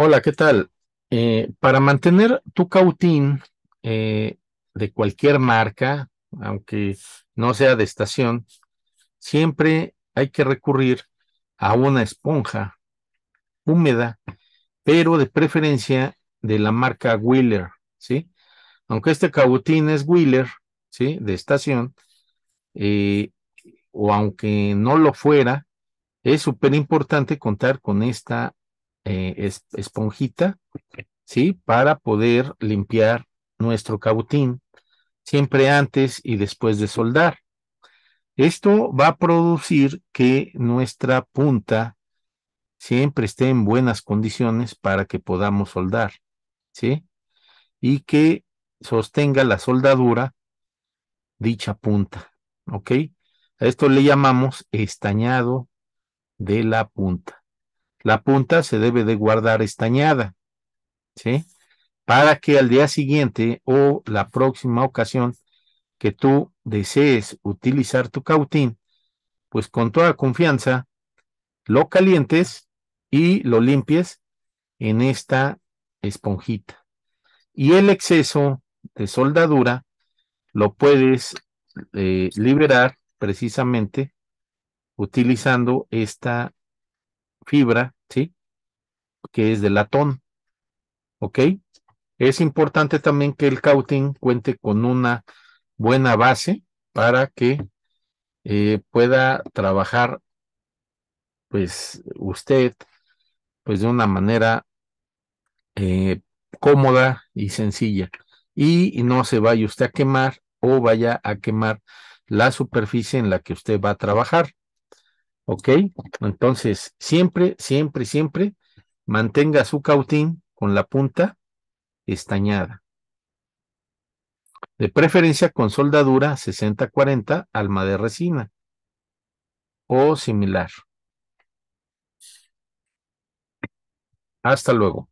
Hola, ¿qué tal? Eh, para mantener tu cautín eh, de cualquier marca, aunque no sea de estación, siempre hay que recurrir a una esponja húmeda, pero de preferencia de la marca Wheeler, ¿sí? Aunque este cautín es Wheeler, ¿sí? De estación, eh, o aunque no lo fuera, es súper importante contar con esta eh, esponjita, ¿sí? Para poder limpiar nuestro cautín, siempre antes y después de soldar. Esto va a producir que nuestra punta siempre esté en buenas condiciones para que podamos soldar, ¿sí? Y que sostenga la soldadura dicha punta, ¿ok? A esto le llamamos estañado de la punta la punta se debe de guardar estañada, ¿sí? Para que al día siguiente o la próxima ocasión que tú desees utilizar tu cautín, pues con toda confianza lo calientes y lo limpies en esta esponjita. Y el exceso de soldadura lo puedes eh, liberar precisamente utilizando esta fibra, ¿sí? Que es de latón. ¿Ok? Es importante también que el cauting cuente con una buena base para que eh, pueda trabajar, pues, usted, pues, de una manera eh, cómoda y sencilla. Y no se vaya usted a quemar o vaya a quemar la superficie en la que usted va a trabajar. ¿Ok? Entonces, siempre, siempre, siempre mantenga su cautín con la punta estañada. De preferencia con soldadura 60-40 alma de resina o similar. Hasta luego.